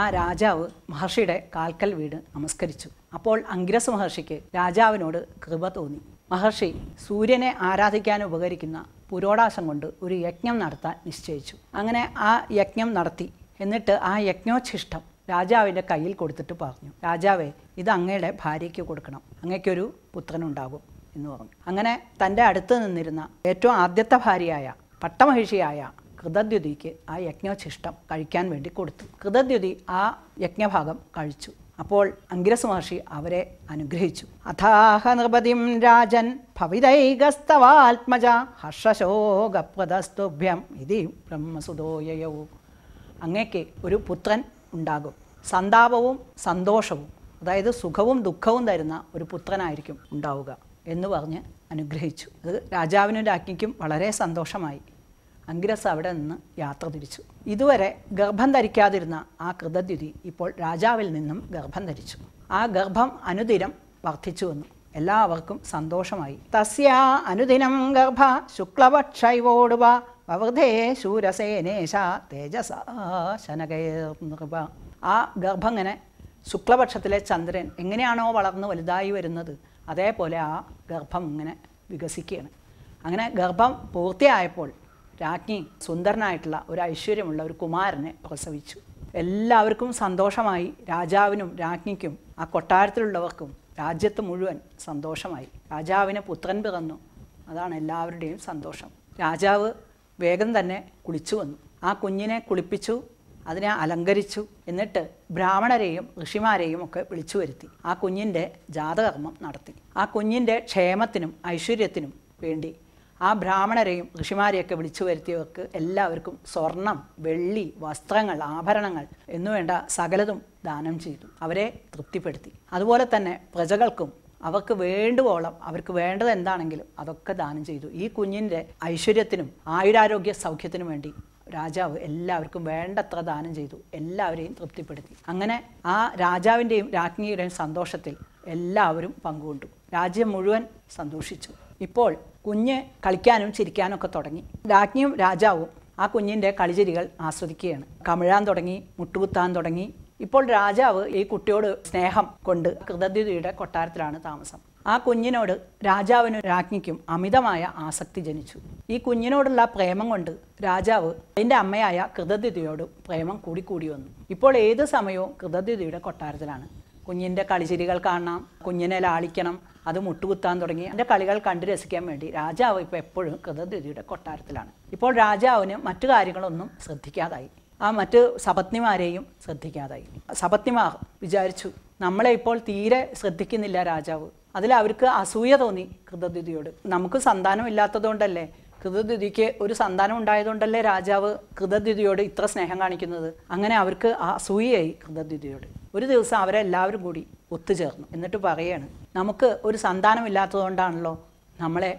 ആ രാജാവ് മഹർഷിയുടെ കാൽക്കൽ വീട് നമസ്കരിച്ചു അപ്പോൾ അങ്കിരസ് മഹർഷിക്ക് രാജാവിനോട് കൃപ തോന്നി മഹർഷി സൂര്യനെ ആരാധിക്കാൻ ഉപകരിക്കുന്ന പുരോടാശം കൊണ്ട് ഒരു യജ്ഞം നടത്താൻ നിശ്ചയിച്ചു അങ്ങനെ ആ യജ്ഞം നടത്തി എന്നിട്ട് ആ യജ്ഞോച്ഛിഷ്ടം രാജാവിൻ്റെ കയ്യിൽ കൊടുത്തിട്ട് പറഞ്ഞു രാജാവേ ഇത് അങ്ങയുടെ ഭാര്യയ്ക്ക് കൊടുക്കണം അങ്ങയ്ക്കൊരു പുത്രനുണ്ടാകും എന്ന് പറഞ്ഞു അങ്ങനെ തൻ്റെ അടുത്ത് നിന്നിരുന്ന ഏറ്റവും ആദ്യത്തെ ഭാര്യയായ പട്ടമഹിഷിയായ കൃതദ്യുതിക്ക് ആ യജ്ഞോച്ഛിഷ്ടം കഴിക്കാൻ വേണ്ടി കൊടുത്തു കൃതദ്യുതി ആ യജ്ഞഭാഗം കഴിച്ചു അപ്പോൾ അങ്കിരസ് മഹർഷി അവരെ അനുഗ്രഹിച്ചു അഥാഹ നൃപതിം രാജൻ ഭവിതൈകസ്തവാത്മജ ഹർഷശോകപ്രദസ്തുഭ്യം ഇതി ബ്രഹ്മസുതോയോ അങ്ങേക്ക് ഒരു പുത്രൻ ഉണ്ടാകും സന്താപവും സന്തോഷവും അതായത് സുഖവും ദുഃഖവും തരുന്ന ഒരു പുത്രനായിരിക്കും ഉണ്ടാവുക എന്ന് പറഞ്ഞ് അനുഗ്രഹിച്ചു അത് രാജാവിനും രാജ്ഞിക്കും വളരെ സന്തോഷമായി അങ്കിരസ് അവിടെ നിന്ന് യാത്ര തിരിച്ചു ഇതുവരെ ഗർഭം ധരിക്കാതിരുന്ന ആ കൃതദ്യുതി ഇപ്പോൾ രാജാവിൽ നിന്നും ഗർഭം ധരിച്ചു ആ ഗർഭം അനുദിനം വർദ്ധിച്ചു വന്നു എല്ലാവർക്കും സന്തോഷമായി തസ്യ അനുദിനം ഗർഭ ശുക്ലപക്ഷൈവോടുവ വവൃധേ ശൂരസേനേശ തേജസ ആ ഗർഭം ഇങ്ങനെ ശുക്ലപക്ഷത്തിലെ ചന്ദ്രൻ എങ്ങനെയാണോ വളർന്ന് വലുതായി വരുന്നത് അതേപോലെ ആ ഗർഭം ഇങ്ങനെ വികസിക്കുകയാണ് അങ്ങനെ ഗർഭം പൂർത്തിയായപ്പോൾ രാജ്ഞി സുന്ദരനായിട്ടുള്ള ഒരു ഐശ്വര്യമുള്ള ഒരു കുമാരനെ പ്രസവിച്ചു എല്ലാവർക്കും സന്തോഷമായി രാജാവിനും രാജ്ഞിക്കും ആ കൊട്ടാരത്തിലുള്ളവർക്കും രാജ്യത്ത് മുഴുവൻ സന്തോഷമായി രാജാവിന് പുത്രൻ പിറന്നു അതാണ് എല്ലാവരുടെയും സന്തോഷം രാജാവ് വേഗം തന്നെ കുളിച്ചു വന്നു ആ കുഞ്ഞിനെ കുളിപ്പിച്ചു അതിനെ അലങ്കരിച്ചു എന്നിട്ട് ബ്രാഹ്മണരെയും ഋഷിമാരെയും ഒക്കെ വിളിച്ചു വരുത്തി ആ കുഞ്ഞിൻ്റെ ജാതകർമ്മം നടത്തി ആ കുഞ്ഞിൻ്റെ ക്ഷേമത്തിനും ഐശ്വര്യത്തിനും വേണ്ടി ആ ബ്രാഹ്മണരെയും ഋഷിമാരെയൊക്കെ വിളിച്ചു വരുത്തിയവർക്ക് എല്ലാവർക്കും സ്വർണം വെള്ളി വസ്ത്രങ്ങൾ ആഭരണങ്ങൾ എന്നുവേണ്ട സകലതും ദാനം ചെയ്തു അവരെ തൃപ്തിപ്പെടുത്തി അതുപോലെ തന്നെ പ്രജകൾക്കും അവർക്ക് വേണ്ടുവോളം അവർക്ക് വേണ്ടത് എന്താണെങ്കിലും അതൊക്കെ ദാനം ചെയ്തു ഈ കുഞ്ഞിൻ്റെ ഐശ്വര്യത്തിനും ആയുരാരോഗ്യ സൗഖ്യത്തിനും വേണ്ടി രാജാവ് എല്ലാവർക്കും വേണ്ടത്ര ദാനം ചെയ്തു എല്ലാവരെയും തൃപ്തിപ്പെടുത്തി അങ്ങനെ ആ രാജാവിൻ്റെയും രാജ്ഞിയുടെയും സന്തോഷത്തിൽ എല്ലാവരും പങ്കുകൊണ്ടു രാജ്യം മുഴുവൻ സന്തോഷിച്ചു ഇപ്പോൾ കുഞ്ഞ് കളിക്കാനും ചിരിക്കാനും ഒക്കെ തുടങ്ങി രാജ്ഞിയും രാജാവും ആ കുഞ്ഞിൻ്റെ കളിചിരികൾ ആസ്വദിക്കുകയാണ് കമിഴാൻ തുടങ്ങി മുട്ടുകുത്താൻ തുടങ്ങി ഇപ്പോൾ രാജാവ് ഈ കുട്ടിയോട് സ്നേഹം കൊണ്ട് കൃതജ്ഞതയുടെ കൊട്ടാരത്തിലാണ് താമസം ആ കുഞ്ഞിനോട് രാജാവിനും രാജ്ഞിക്കും അമിതമായ ആസക്തി ജനിച്ചു ഈ കുഞ്ഞിനോടുള്ള പ്രേമം കൊണ്ട് രാജാവ് അതിൻ്റെ അമ്മയായ കൃതജ്ഞതയോട് പ്രേമം കൂടിക്കൂടി വന്നു ഇപ്പോൾ ഏത് സമയവും കൃതജ്ഞതയുടെ കൊട്ടാരത്തിലാണ് കുഞ്ഞിൻ്റെ കളിചിരികൾ കാണാം കുഞ്ഞിനെ ലാളിക്കണം അത് മുട്ടുകുത്താൻ തുടങ്ങി എൻ്റെ കളികൾ കണ്ടു രസിക്കാൻ വേണ്ടി രാജാവ് ഇപ്പോൾ എപ്പോഴും കൃതദ്വിതിയുടെ കൊട്ടാരത്തിലാണ് ഇപ്പോൾ രാജാവിന് മറ്റു കാര്യങ്ങളൊന്നും ശ്രദ്ധിക്കാതായി ആ മറ്റ് സപത്നിമാരെയും ശ്രദ്ധിക്കാതായി സപത്നിമാർ വിചാരിച്ചു നമ്മളെ ഇപ്പോൾ തീരെ ശ്രദ്ധിക്കുന്നില്ല രാജാവ് അതിൽ അവർക്ക് അസൂയ തോന്നി കൃതദ്വിതിയോട് നമുക്ക് സന്താനം ഇല്ലാത്തതുകൊണ്ടല്ലേ കൃതദ്വിതിക്ക് ഒരു സന്താനം ഉണ്ടായതുകൊണ്ടല്ലേ രാജാവ് കൃതദ്വിതിയോട് ഇത്ര സ്നേഹം കാണിക്കുന്നത് അങ്ങനെ അവർക്ക് അസൂയയായി കൃതദ്വിതിയോട് ഒരു ദിവസം അവരെല്ലാവരും കൂടി ഒത്തുചേർന്നു എന്നിട്ട് പറയാണ് നമുക്ക് ഒരു സന്താനമില്ലാത്തതുകൊണ്ടാണല്ലോ നമ്മളെ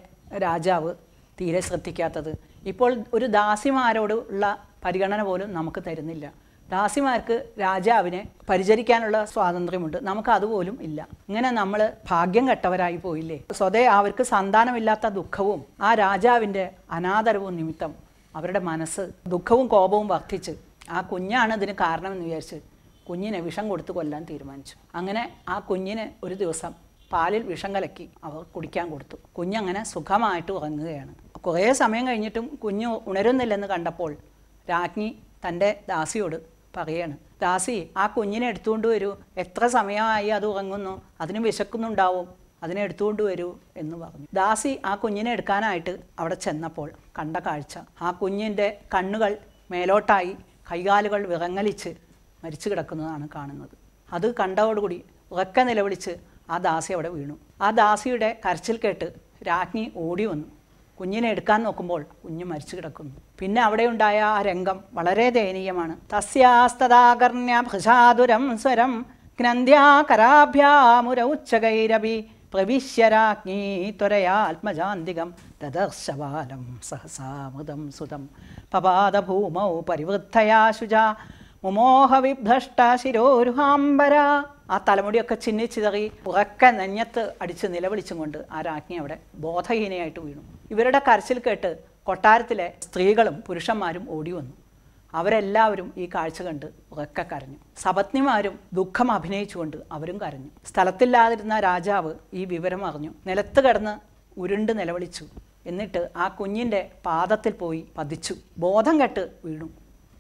രാജാവ് തീരെ ശ്രദ്ധിക്കാത്തത് ഇപ്പോൾ ഒരു ദാസിമാരോട് ഉള്ള പരിഗണന പോലും നമുക്ക് തരുന്നില്ല ദാസിമാർക്ക് രാജാവിനെ പരിചരിക്കാനുള്ള സ്വാതന്ത്ര്യമുണ്ട് നമുക്ക് അതുപോലും ഇല്ല ഇങ്ങനെ നമ്മൾ ഭാഗ്യം കെട്ടവരായി പോയില്ലേ സ്വതേ അവർക്ക് സന്താനമില്ലാത്ത ദുഃഖവും ആ രാജാവിൻ്റെ അനാദരവും നിമിത്തം അവരുടെ മനസ്സ് ദുഃഖവും കോപവും വർദ്ധിച്ച് ആ കുഞ്ഞാണ് ഇതിന് കാരണമെന്ന് വിചാരിച്ച് കുഞ്ഞിനെ വിഷം കൊടുത്ത് കൊല്ലാൻ തീരുമാനിച്ചു അങ്ങനെ ആ കുഞ്ഞിന് ഒരു ദിവസം പാലിൽ വിഷം കലക്കി അവർ കുടിക്കാൻ കൊടുത്തു കുഞ്ഞങ്ങനെ സുഖമായിട്ട് ഉറങ്ങുകയാണ് കുറേ സമയം കഴിഞ്ഞിട്ടും കുഞ്ഞ് ഉണരുന്നില്ലെന്ന് കണ്ടപ്പോൾ രാജ്ഞി തൻ്റെ ദാസിയോട് പറയാണ് ദാസി ആ കുഞ്ഞിനെ എടുത്തുകൊണ്ട് വരൂ എത്ര സമയമായി അത് ഉറങ്ങുന്നു അതിന് വിശക്കുന്നുണ്ടാവും അതിനെ എടുത്തുകൊണ്ട് വരൂ എന്ന് പറഞ്ഞു ദാസി ആ കുഞ്ഞിനെ എടുക്കാനായിട്ട് അവിടെ ചെന്നപ്പോൾ കണ്ട കാഴ്ച ആ കുഞ്ഞിൻ്റെ കണ്ണുകൾ മേലോട്ടായി കൈകാലുകൾ വിറങ്ങലിച്ച് മരിച്ചു കിടക്കുന്നതാണ് കാണുന്നത് അത് കണ്ടതോടുകൂടി ഉറക്കെ നിലവിളിച്ച് ആ ദാസി അവിടെ വീണു ആ ദാസിയുടെ കരച്ചിൽ കേട്ട് രാജ്ഞി ഓടി വന്നു കുഞ്ഞിനെ എടുക്കാൻ നോക്കുമ്പോൾ കുഞ്ഞ് മരിച്ചു കിടക്കുന്നു പിന്നെ അവിടെയുണ്ടായ ആ രംഗം വളരെ ദയനീയമാണ് തസ്യാസ്തദാകർണ്യ സ്വരം ഗ്രന്ഥ്യാകരാഭ്യാമുര ഉച്ചകൈരവി രാജ്ഞി ത്വരയാത്മജാന്തികം ദദർശവാലം സഹസാമൃതം സുതം പപാദഭൂമൗ പരിവൃദ്ധയാ ശുച ശിരോരുഹാംബര ആ തലമുടിയൊക്കെ ചിന്നിച്ചിതറി ഉറക്കെ നെഞ്ഞത്ത് അടിച്ച് നിലവിളിച്ചും കൊണ്ട് ആ രാജ്ഞി അവിടെ ബോധഹീനയായിട്ട് വീണു ഇവരുടെ കരച്ചിൽ കേട്ട് കൊട്ടാരത്തിലെ സ്ത്രീകളും പുരുഷന്മാരും ഓടി വന്നു അവരെല്ലാവരും ഈ കാഴ്ച കണ്ട് ഉറക്കെ കരഞ്ഞു സപത്നിമാരും ദുഃഖം അഭിനയിച്ചുകൊണ്ട് അവരും കരഞ്ഞു സ്ഥലത്തില്ലാതിരുന്ന രാജാവ് ഈ വിവരം അറിഞ്ഞു നിലത്ത് കിടന്ന് ഉരുണ്ട് നിലവിളിച്ചു എന്നിട്ട് ആ കുഞ്ഞിൻ്റെ പാദത്തിൽ പോയി പതിച്ചു ബോധം കെട്ട് വീണു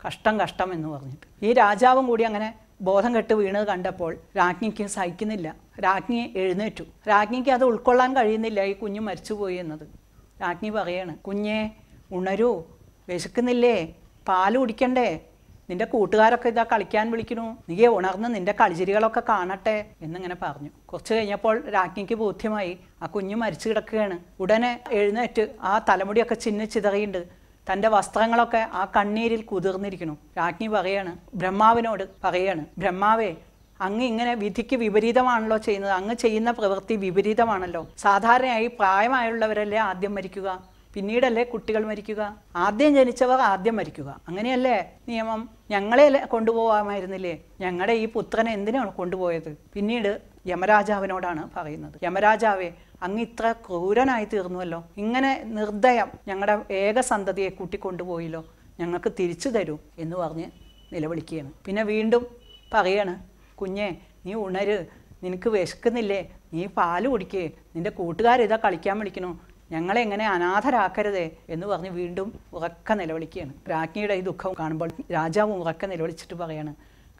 കഷ്ടം കഷ്ടം എന്ന് പറഞ്ഞിട്ട് ഈ രാജാവും കൂടി അങ്ങനെ ബോധം കെട്ട് വീണത് കണ്ടപ്പോൾ രാജ്ഞിക്ക് സഹിക്കുന്നില്ല രാജ്ഞി എഴുന്നേറ്റു രാജ്ഞിക്ക് അത് ഉൾക്കൊള്ളാൻ കഴിയുന്നില്ല ഈ കുഞ്ഞ് മരിച്ചുപോയി എന്നത് രാജ്ഞി പറയാണ് കുഞ്ഞെ ഉണരൂ വിശക്കുന്നില്ലേ പാൽ കുടിക്കണ്ടേ നിന്റെ കൂട്ടുകാരൊക്കെ ഇതാ കളിക്കാൻ വിളിക്കണു നീ ഉണർന്ന് നിന്റെ കളിചിരികളൊക്കെ കാണട്ടെ എന്നിങ്ങനെ പറഞ്ഞു കുറച്ച് കഴിഞ്ഞപ്പോൾ രാജ്ഞിക്ക് ബോധ്യമായി ആ കുഞ്ഞ് മരിച്ചു കിടക്കുകയാണ് ഉടനെ എഴുന്നേറ്റ് ആ തലമുടിയൊക്കെ ചിന്നിച്ചിതറിയുണ്ട് തൻ്റെ വസ്ത്രങ്ങളൊക്കെ ആ കണ്ണീരിൽ കുതിർന്നിരിക്കുന്നു രാജ്ഞി പറയാണ് ബ്രഹ്മാവിനോട് പറയാണ് ബ്രഹ്മാവേ അങ്ങ് ഇങ്ങനെ വിധിക്ക് വിപരീതമാണല്ലോ ചെയ്യുന്നത് അങ്ങ് ചെയ്യുന്ന പ്രവൃത്തി വിപരീതമാണല്ലോ സാധാരണയായി പ്രായമായുള്ളവരല്ലേ ആദ്യം മരിക്കുക പിന്നീടല്ലേ കുട്ടികൾ മരിക്കുക ആദ്യം ജനിച്ചവർ ആദ്യം മരിക്കുക അങ്ങനെയല്ലേ നിയമം ഞങ്ങളെ കൊണ്ടുപോകാമായിരുന്നില്ലേ ഞങ്ങളുടെ ഈ പുത്രനെ എന്തിനാണ് കൊണ്ടുപോയത് പിന്നീട് യമരാജാവിനോടാണ് പറയുന്നത് യമരാജാവെ അങ്ങ് ഇത്ര ക്രൂരനായി തീർന്നുവല്ലോ ഇങ്ങനെ നിർദ്ദയം ഞങ്ങളുടെ ഏക സന്തതിയെ കൂട്ടിക്കൊണ്ടുപോയില്ലോ ഞങ്ങൾക്ക് തിരിച്ചു തരൂ എന്ന് പറഞ്ഞ് നിലവിളിക്കുകയാണ് പിന്നെ വീണ്ടും പറയാണ് കുഞ്ഞേ നീ ഉണര് നിനക്ക് വിശക്കുന്നില്ലേ നീ പാൽ കുടിക്കേ നിൻ്റെ കൂട്ടുകാരിതാ കളിക്കാൻ വിളിക്കണു ഞങ്ങളെ എങ്ങനെ അനാഥരാക്കരുതേ എന്ന് പറഞ്ഞ് വീണ്ടും ഉറക്ക നിലവിളിക്കുകയാണ് രാജ്ഞിയുടെ ഈ ദുഃഖം കാണുമ്പോൾ രാജാവും ഉറക്ക നിലവിളിച്ചിട്ട് പറയാണ്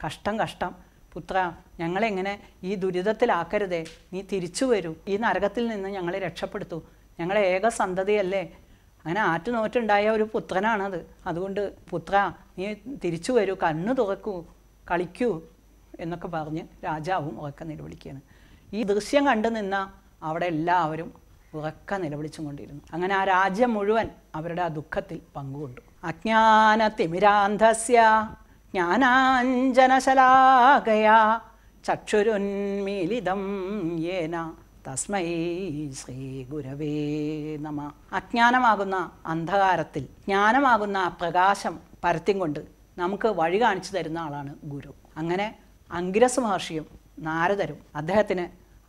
കഷ്ടം കഷ്ടം പുത്ര ഞങ്ങളെങ്ങനെ ഈ ദുരിതത്തിലാക്കരുതേ നീ തിരിച്ചു വരൂ ഈ നരകത്തിൽ നിന്ന് ഞങ്ങളെ രക്ഷപ്പെടുത്തു ഞങ്ങളെ ഏക സന്തതിയല്ലേ അങ്ങനെ ആറ്റുനോറ്റുണ്ടായ ഒരു പുത്രനാണത് അതുകൊണ്ട് പുത്ര നീ തിരിച്ചു വരൂ കണ്ണു തുറക്കൂ കളിക്കൂ എന്നൊക്കെ പറഞ്ഞ് രാജാവും ഉറക്ക നിലവിളിക്കുകയാണ് ഈ ദൃശ്യം കണ്ടു നിന്ന അവിടെ എല്ലാവരും ഉറക്ക നിലവിളിച്ചും കൊണ്ടിരുന്നു അങ്ങനെ ആ രാജ്യം മുഴുവൻ അവരുടെ ആ ദുഃഖത്തിൽ പങ്കുകൊണ്ടു തിമിരാന്ധസ്യ ജ്ഞാനാഞ്ജനശലാകയാ ചക്ഷുരുന്മീലിതം യേന തസ്മൈ ശ്രീ ഗുരവേ നമ അജ്ഞാനമാകുന്ന അന്ധകാരത്തിൽ ജ്ഞാനമാകുന്ന പ്രകാശം പരത്തിക്കൊണ്ട് നമുക്ക് വഴി കാണിച്ചു തരുന്ന ആളാണ് ഗുരു അങ്ങനെ അങ്കിരസ് മഹർഷിയും നാരദരും അദ്ദേഹത്തിന്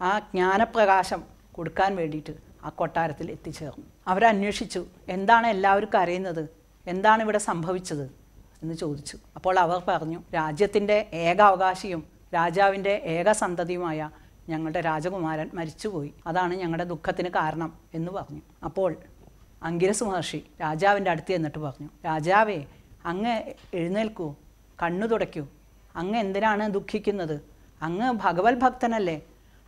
ആ ജ്ഞാനപ്രകാശം കൊടുക്കാൻ വേണ്ടിയിട്ട് ആ കൊട്ടാരത്തിൽ എത്തിച്ചേർന്നു അവരന്വേഷിച്ചു എന്താണ് എല്ലാവർക്കും അറിയുന്നത് എന്താണ് ഇവിടെ സംഭവിച്ചത് എന്ന് ചോദിച്ചു അപ്പോൾ അവർ പറഞ്ഞു രാജ്യത്തിൻ്റെ ഏക അവകാശിയും രാജാവിൻ്റെ ഏക സന്തതിയുമായ ഞങ്ങളുടെ രാജകുമാരൻ മരിച്ചുപോയി അതാണ് ഞങ്ങളുടെ ദുഃഖത്തിന് കാരണം എന്ന് പറഞ്ഞു അപ്പോൾ അങ്കിരസ് മഹർഷി രാജാവിൻ്റെ അടുത്ത് എന്നിട്ട് പറഞ്ഞു രാജാവേ അങ്ങ് എഴുന്നേൽക്കൂ കണ്ണു തുടയ്ക്കൂ അങ്ങ് എന്തിനാണ് ദുഃഖിക്കുന്നത് അങ്ങ് ഭഗവത് ഭക്തനല്ലേ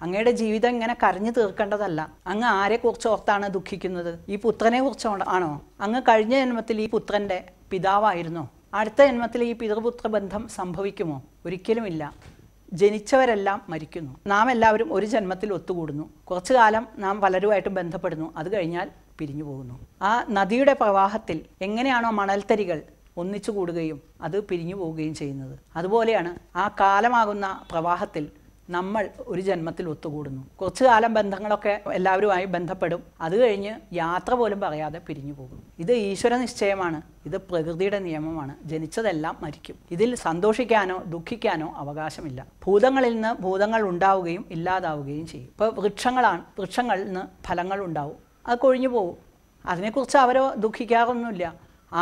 അങ്ങയുടെ ജീവിതം ഇങ്ങനെ കരഞ്ഞു തീർക്കേണ്ടതല്ല അങ്ങ് ആരെക്കുറിച്ച് ഓർത്താണ് ദുഃഖിക്കുന്നത് ഈ പുത്രനെ കുറിച്ചോ ആണോ അങ്ങ് കഴിഞ്ഞ ജന്മത്തിൽ ഈ പുത്രൻ്റെ പിതാവായിരുന്നോ അടുത്ത ജന്മത്തിൽ ഈ പിതൃപുത്ര ബന്ധം സംഭവിക്കുമോ ഒരിക്കലുമില്ല ജനിച്ചവരെല്ലാം മരിക്കുന്നു നാം എല്ലാവരും ഒരു ജന്മത്തിൽ ഒത്തുകൂടുന്നു കുറച്ചു കാലം നാം പലരുമായിട്ട് ബന്ധപ്പെടുന്നു അത് കഴിഞ്ഞാൽ പിരിഞ്ഞു പോകുന്നു ആ നദിയുടെ പ്രവാഹത്തിൽ എങ്ങനെയാണോ മണൽത്തരികൾ ഒന്നിച്ചു കൂടുകയും അത് പിരിഞ്ഞു പോവുകയും ചെയ്യുന്നത് അതുപോലെയാണ് ആ കാലമാകുന്ന പ്രവാഹത്തിൽ നമ്മൾ ഒരു ജന്മത്തിൽ ഒത്തുകൂടുന്നു കുറച്ചു കാലം ബന്ധങ്ങളൊക്കെ എല്ലാവരുമായി ബന്ധപ്പെടും അത് കഴിഞ്ഞ് യാത്ര പോലും പറയാതെ പിരിഞ്ഞു പോകും ഇത് ഈശ്വര നിശ്ചയമാണ് ഇത് പ്രകൃതിയുടെ നിയമമാണ് ജനിച്ചതെല്ലാം മരിക്കും ഇതിൽ സന്തോഷിക്കാനോ ദുഃഖിക്കാനോ അവകാശമില്ല ഭൂതങ്ങളിൽ നിന്ന് ഭൂതങ്ങൾ ഉണ്ടാവുകയും ഇല്ലാതാവുകയും ചെയ്യും ഇപ്പോൾ വൃക്ഷങ്ങളാണ് വൃക്ഷങ്ങളിൽ നിന്ന് ഫലങ്ങൾ ഉണ്ടാവും അത് കൊഴിഞ്ഞു പോകും അതിനെക്കുറിച്ച് അവരോ ദുഃഖിക്കാറൊന്നുമില്ല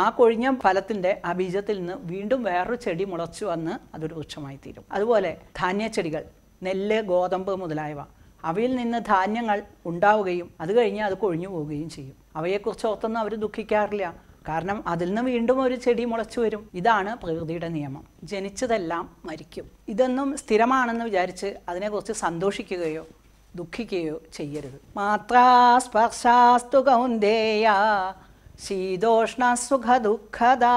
ആ കൊഴിഞ്ഞ ഫലത്തിൻ്റെ ആ ബീജത്തിൽ നിന്ന് വീണ്ടും വേറൊരു ചെടി മുളച്ചു വന്ന് അതൊരു വൃക്ഷമായി തീരും അതുപോലെ ധാന്യച്ചെടികൾ നെല്ല് ഗോതമ്പ് മുതലായവ അവയിൽ നിന്ന് ധാന്യങ്ങൾ ഉണ്ടാവുകയും അത് കഴിഞ്ഞ് അത് കൊഴിഞ്ഞു പോവുകയും ചെയ്യും അവയെക്കുറിച്ച് ഓർത്തൊന്നും അവർ ദുഃഖിക്കാറില്ല കാരണം അതിൽ നിന്ന് വീണ്ടും ഒരു ചെടി മുളച്ചു വരും ഇതാണ് പ്രകൃതിയുടെ നിയമം ജനിച്ചതെല്ലാം മരിക്കും ഇതൊന്നും സ്ഥിരമാണെന്ന് വിചാരിച്ച് അതിനെക്കുറിച്ച് സന്തോഷിക്കുകയോ ദുഃഖിക്കുകയോ ചെയ്യരുത് മാത്രാസ്പർശാസ്തു കൗന്ദേയ സുഖ ദുഃഖദ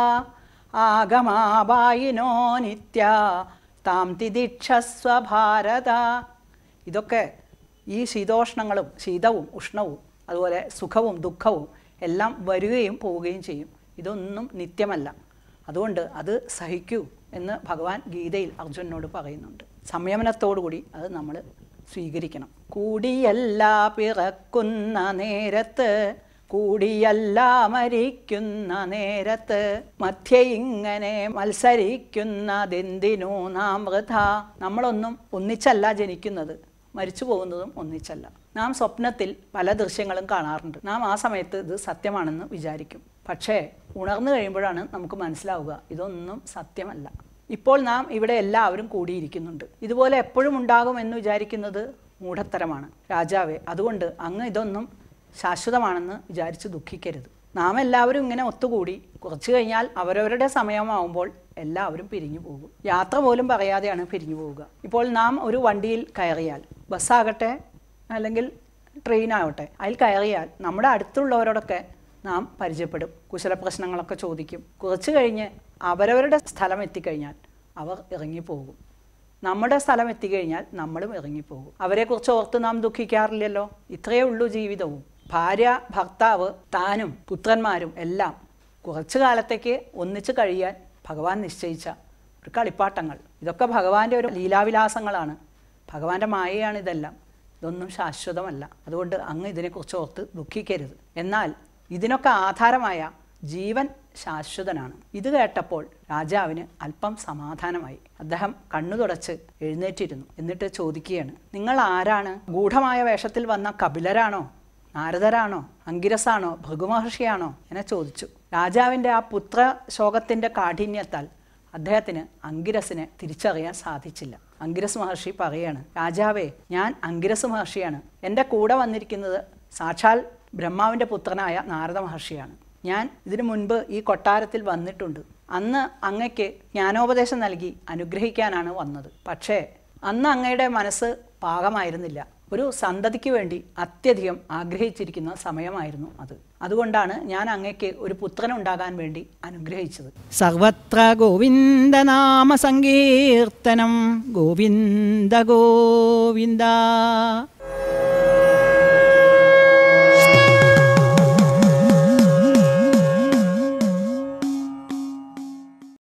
ആഗമാബായിനോ നിത്യ താം തിദിക്ഷസ്വ ഭാരത ഇതൊക്കെ ഈ ശീതോഷ്ണങ്ങളും ശീതവും ഉഷ്ണവും അതുപോലെ സുഖവും ദുഃഖവും എല്ലാം വരികയും പോവുകയും ചെയ്യും ഇതൊന്നും നിത്യമല്ല അതുകൊണ്ട് അത് സഹിക്കൂ എന്ന് ഭഗവാൻ ഗീതയിൽ അർജുനനോട് പറയുന്നുണ്ട് സംയമനത്തോടുകൂടി അത് നമ്മൾ സ്വീകരിക്കണം കൂടിയല്ല പിറക്കുന്ന നേരത്ത് കൂടിയല്ല മരിക്കുന്ന നേരത്ത് മധ്യ ഇങ്ങനെ മത്സരിക്കുന്നതെന്തിനു നാം വൃഥ നമ്മളൊന്നും ഒന്നിച്ചല്ല ജനിക്കുന്നത് മരിച്ചു പോകുന്നതും ഒന്നിച്ചല്ല നാം സ്വപ്നത്തിൽ പല ദൃശ്യങ്ങളും കാണാറുണ്ട് നാം ആ സമയത്ത് ഇത് സത്യമാണെന്ന് വിചാരിക്കും പക്ഷേ ഉണർന്നു കഴിയുമ്പോഴാണ് നമുക്ക് മനസ്സിലാവുക ഇതൊന്നും സത്യമല്ല ഇപ്പോൾ നാം ഇവിടെ എല്ലാവരും കൂടിയിരിക്കുന്നുണ്ട് ഇതുപോലെ എപ്പോഴും ഉണ്ടാകുമെന്ന് വിചാരിക്കുന്നത് മൂഢത്തരമാണ് രാജാവേ അതുകൊണ്ട് അങ്ങ് ഇതൊന്നും ശാശ്വതമാണെന്ന് വിചാരിച്ച് ദുഃഖിക്കരുത് നാം എല്ലാവരും ഇങ്ങനെ ഒത്തുകൂടി കുറച്ചു കഴിഞ്ഞാൽ അവരവരുടെ സമയമാവുമ്പോൾ എല്ലാവരും പിരിഞ്ഞു പോകും യാത്ര പോലും പറയാതെയാണ് പിരിഞ്ഞു പോവുക ഇപ്പോൾ നാം ഒരു വണ്ടിയിൽ കയറിയാൽ ബസ്സാകട്ടെ അല്ലെങ്കിൽ ആവട്ടെ അതിൽ കയറിയാൽ നമ്മുടെ അടുത്തുള്ളവരോടൊക്കെ നാം പരിചയപ്പെടും കുശല പ്രശ്നങ്ങളൊക്കെ ചോദിക്കും കുറച്ച് കഴിഞ്ഞ് അവരവരുടെ സ്ഥലം എത്തിക്കഴിഞ്ഞാൽ അവർ ഇറങ്ങിപ്പോകും നമ്മുടെ സ്ഥലം എത്തിക്കഴിഞ്ഞാൽ നമ്മളും ഇറങ്ങിപ്പോകും അവരെക്കുറിച്ച് ഓർത്ത് നാം ദുഃഖിക്കാറില്ലല്ലോ ഇത്രയേ ഉള്ളൂ ജീവിതവും ഭാര്യ ഭർത്താവ് താനും പുത്രന്മാരും എല്ലാം കുറച്ചു കാലത്തേക്ക് ഒന്നിച്ചു കഴിയാൻ ഭഗവാൻ നിശ്ചയിച്ച ഒരു കളിപ്പാട്ടങ്ങൾ ഇതൊക്കെ ഭഗവാന്റെ ഒരു ലീലാവിലാസങ്ങളാണ് ഭഗവാന്റെ മായയാണ് ഇതെല്ലാം ഇതൊന്നും ശാശ്വതമല്ല അതുകൊണ്ട് അങ്ങ് ഇതിനെക്കുറിച്ച് ഓർത്ത് ദുഃഖിക്കരുത് എന്നാൽ ഇതിനൊക്കെ ആധാരമായ ജീവൻ ശാശ്വതനാണ് ഇത് കേട്ടപ്പോൾ രാജാവിന് അല്പം സമാധാനമായി അദ്ദേഹം കണ്ണു തുടച്ച് എഴുന്നേറ്റിരുന്നു എന്നിട്ട് ചോദിക്കുകയാണ് നിങ്ങൾ ആരാണ് ഗൂഢമായ വേഷത്തിൽ വന്ന കപിലരാണോ നാരദരാണോ അങ്കിരസാണോ ഭൃഗുമഹർഷിയാണോ എന്നെ ചോദിച്ചു രാജാവിൻ്റെ ആ പുത്ര ശോകത്തിൻ്റെ കാഠിന്യത്താൽ അദ്ദേഹത്തിന് അങ്കിരസിനെ തിരിച്ചറിയാൻ സാധിച്ചില്ല അങ്കിരസ് മഹർഷി പറയാണ് രാജാവേ ഞാൻ അങ്കിരസ് മഹർഷിയാണ് എൻ്റെ കൂടെ വന്നിരിക്കുന്നത് സാക്ഷാൽ ബ്രഹ്മാവിൻ്റെ പുത്രനായ നാരദ മഹർഷിയാണ് ഞാൻ ഇതിനു മുൻപ് ഈ കൊട്ടാരത്തിൽ വന്നിട്ടുണ്ട് അന്ന് അങ്ങയ്ക്ക് ജ്ഞാനോപദേശം നൽകി അനുഗ്രഹിക്കാനാണ് വന്നത് പക്ഷേ അന്ന് അങ്ങയുടെ മനസ്സ് പാകമായിരുന്നില്ല ഒരു സന്തതിക്ക് വേണ്ടി അത്യധികം ആഗ്രഹിച്ചിരിക്കുന്ന സമയമായിരുന്നു അത് അതുകൊണ്ടാണ് ഞാൻ അങ്ങയ്ക്ക് ഒരു പുത്രൻ ഉണ്ടാകാൻ വേണ്ടി അനുഗ്രഹിച്ചത് സർവത്ര ഗോവിന്ദ നാമ സങ്കീർത്തനം ഗോവിന്ദ ഗോവിന്ദ